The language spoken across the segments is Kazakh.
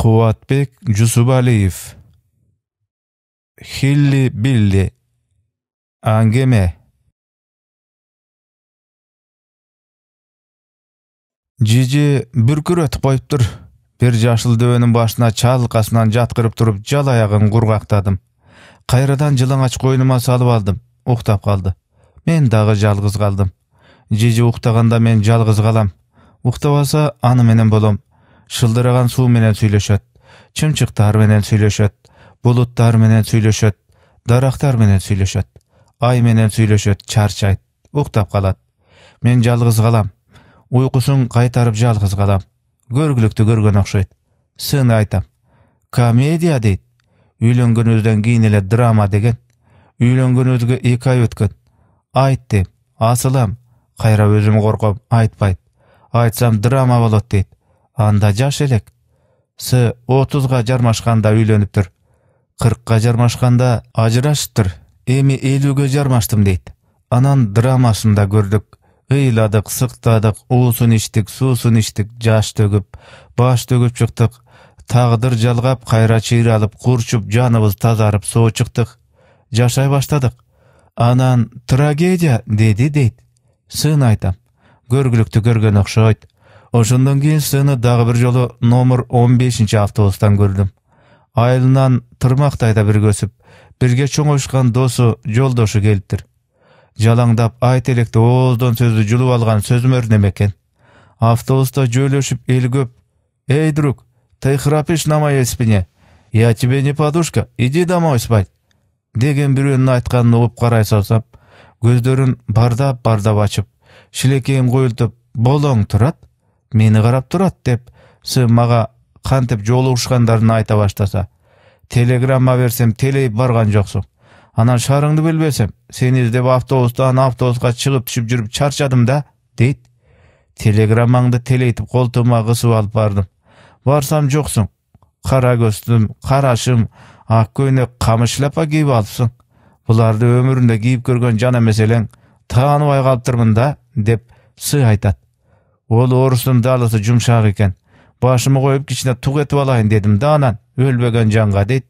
қуатбек жүсіпәлиев хилли билли әңгіме жеже бүркіретіп қойып тұр бір жашыл дөөнүн башына чалқасынан жатқырып жаткырып туруп жал аяғын кургактадым кайрадан жылаңач койнума салып алдым Ұқтап қалды. мен дағы жалғыз қалдым. жеже ұқтағанда мен жалғыз қалам. уктабаса аны менен болом шылдыраған суу менен сүйлөшөт чымчыктар менен сүйлөшөт булуттар менен сүйлөшөт дарактар менен сүйлөшөт ай менен сүйлөшөт чарчайт уктап калат мен жалгыз калам уйкусун кайтарып жалгыз калам көргүлүктү көргөн окшойт сын айтам комедия дейт үйлөнгөнүбүздөн кийин эле драма деген үйлөнгөнүбүзгө эки ай өткөн айт дейм асылам кайра өзүм корком айтпайт айтсам драма болот дейт анда жаш элек с отузга жармашканда үйлөнүптүр кыркка жармашканда ажырашыптыр эми элүүгө жармаштым дейт анан драмасында көрдік. көрдүк ыйладык сыктадык іштік, ичтик іштік. ичтик жаш төгүп баш төгүп чыктык тагдыр жалгап кайра алып, курчуп жаныбыз тазарып соо чыктык жашай баштадык анан трагедия деди дейт сын айтам көргүлүктү көргөн окшойт ошондон кийин сыны дагы бир жолу номер он бешинчи автобустан көрдүм айылынан тырмактай да бир көсүп бирге чоңоюшкан досу жолдошу келиптир жалаңдап айт электе ооздон сөздү жулуп алган сөзмөр неме экен автобуста жөйлөшүп эл көп эй друг ты храпишь на моей спине я тебе не подушка иди домой спать деген бирөөнүн айтканын угуп карай салсам көздөрүн бардап бардап ачып шилекейин куюлтуп болоң турат Мені қарап тұрат деп мага кантип жолугушкандарын айта баштаса телеграмма берсем телей барған жоқсың. анан шарыңды білбесем, сені іздеп автобустан автобусқа шығып түшіп жүріп шаршадым да дейді. телеграммаңды телейтіп қолтығыма қысып алып бардым барсам жоқсың. Қара көстім, қарашым, ақ көйнек камыш шляпа кийип алыпсың буларды киіп көрген жан емес эмес элең тааныбай тұрмын да деп сы айтады Ол орысын далысы жұмшақ екен. Башымы қойып кішіне тұқ етіп алайын дедім да анан, өлбеген жанға дейді.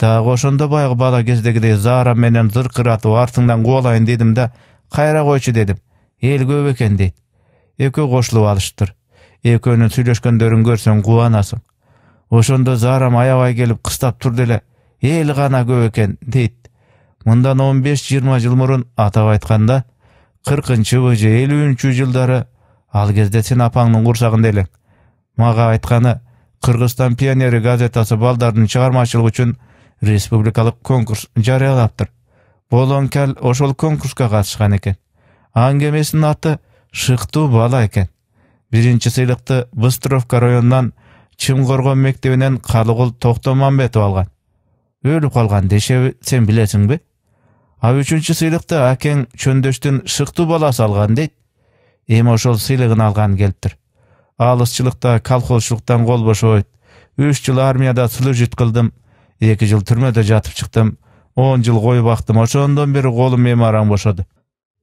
Тағы ошонда байғы бала кездегідей зара менен қырату артыңдан қуалайын дедім да, қайра қойшы дедім. Ел көп екен дейді. Екі қошылу алыштыр. Екеуінің сүйлешкендерін көрсең қуанасың. ошондо зарам аябай келіп қыстап тұр деле, ел ғана көп екен дейді. Мұндан 15-20 жыл мұрын атап айтқанда, 40 же 50 жылдары ал кезде сен апаңның құрсағында елең маға айтқаны қырғызстан пионері газетасы балдардың шығармашылығы үшін республикалық конкурс жариялаптыр болон кәл ошол конкурска катышкан екен. аңгемесинин аты шыктуу бала екен. биринчи сыйлыкты быстровка районунан чымқорғон мектебинен калыгул токтомамбетов алган өлүп калган дешеби сен билесиңби а үчүнчү сыйлыкты акең чөндөштүн шыктуу баласы алган дейт эми ошол сыйлыгын алганы келиптир алысчылыкта колхозчулуктан кол бошобойт үч жыл армияда служить кылдым эки жыл түрмөдө жатып чыктым он жыл кой бактым ошондон бери колум эми араң бошоду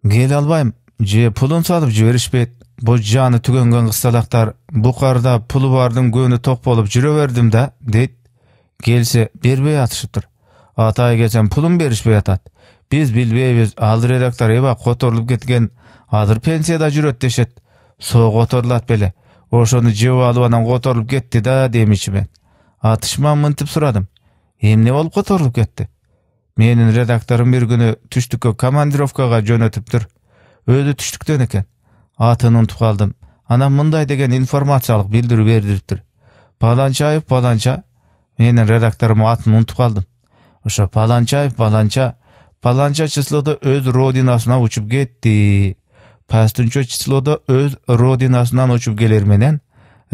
келе албайм же пулун салып жиберишпейт бул жаны түгөнгөн кысталактар букарда пулу бардын көнү ток болуп жүрө бердим да дейт келсе бербей атышыптыр атай кечен пулун беришпей атат биз билбейбиз ал редактор эба которулуп кеткен азыр пенсияда жүрөт дешет Со которулат беле ошону жеп алып анан которулуп кетти да демичи мен атышман мынтип сурадым эмне болуп которулуп кетти менин редакторум бир күнү түштүккө командировкага жөнөтүптүр өзү түштүктөн экен атын унутуп калдым анан мындай деген информациялык билдирүү бердириптир паланчаев паланча менин редакторум атын унутуп калдым O'sha palanchayev palancha palancha chisloda o'z rodinasidan uchib ketdi pastuncha chisloda o'z rodinasidan uchib kelermenen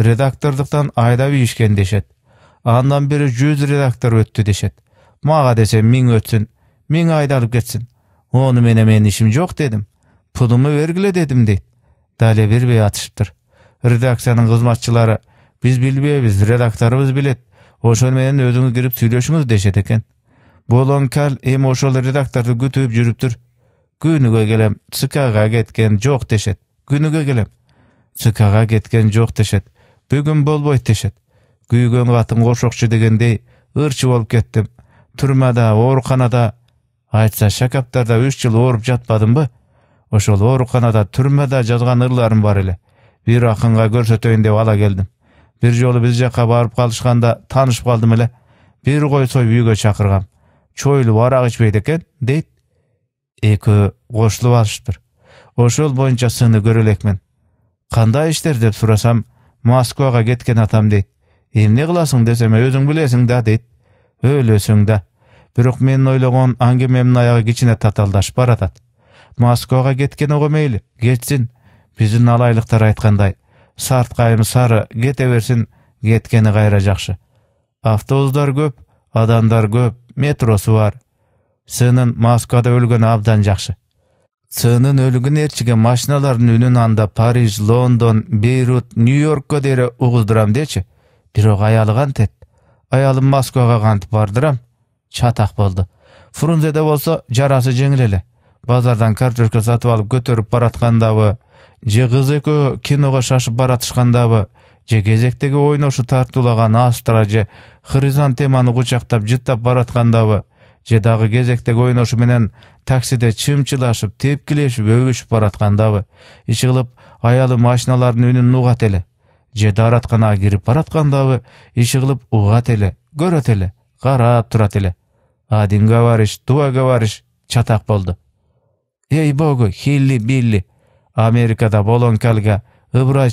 redaktorlikdan aydab ishken deshet andan beri жүз redaktor o'tdi deshet maga desem ming o'tsin ming aydalib ketsin onu mene işim yok dedim pulumu vergile dedim deydi dale berbey atishibdir redaksiyanın xizmatchilari biz bilbeybiz redaktorimiz bilet o'sha menen o'zingiz kirib сүйлөшүңүз дешет экен Болон кәл эми ошол редакторду күтүп жүрүптүр. Күнүгө келем, ЦКга кеткен жок дешет. Күнүгө келем, ЦКга кеткен жок дешет. Бүгүн болбойт дешет. Күйгөн катын кошокчу дегендей ырчы болуп кеттим. Турмада, ооруканада айтса шакаптарда 3 жыл ооруп жатпадымбы? Ошол ооруканада, турмада жазган ырларым бар эле. Бир акынга көрсөтөйүн деп ала келдим. Бир жолу биз жака барып калышканда таанышып калдым эле. Бир кой союп үйгө чакыргам чойлуп арак ичпейт экен дейт экөө кошулуп алышыптыр ошол боюнча сыны көрө элекмин кандай иштер деп сурасам москвага кеткен атам дейт эмне кыласың десем «Э, өзүң билесиң да дейт өлөсөң да бирок менин ойлогон аңгемемдин аягы кичине татаалдашып баратат москвага кеткен ого мейли кетсин биздин алайлыктар айткандай сарткайым сары кете берсин кеткени кайра жакшы автобустар көп адамдар көп Метросы бар сынын москвада өлгөнү абдан жакшы сынын өлігін ээрчиген машиналардын үнүн анда париж лондон бейрут нью йоркко дере угуздурам дечи бирок аялы кантет аялым москвага кантип бардырам чатак болду фрунзеде болсо жарасы жеңил эле базардан картошка сатып алып көтөрүп бараткандабы же кыз экөө киного шашып баратышкандабы же кезектеги ойношу тартуулаган астра же хризантеманы кучактап жыттап бараткандабы же дагы кезектеги ойношу менен таксиде чымчылашып тепкилешип өбүшүп бараткандабы иши кылып аялы машиналардын үнүн угат эле же дааратканага кирип бараткандабы иши кылып угат эле көрөт эле карап турат эле один говоришь чатак болду эй богу хилли билли америкада болонкалга ыбырай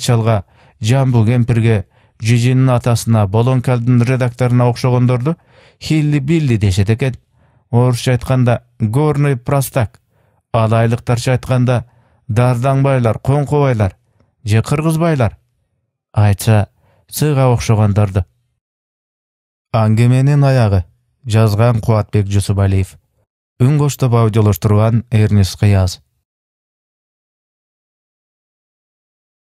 жамбыл кемпирге жүзінің атасына болонкалдын редакторуна окшогондорду хилли билли дешет экен орусча айтканда горный простак алайлыктарча айтканда дардаңбайлар коңкобайлар же байлар. айтса сыйга окшогондорду аңгеменин аягы жазган кубатбек жусупалиев үн коштоп аудиолоштурган эрнис кыяз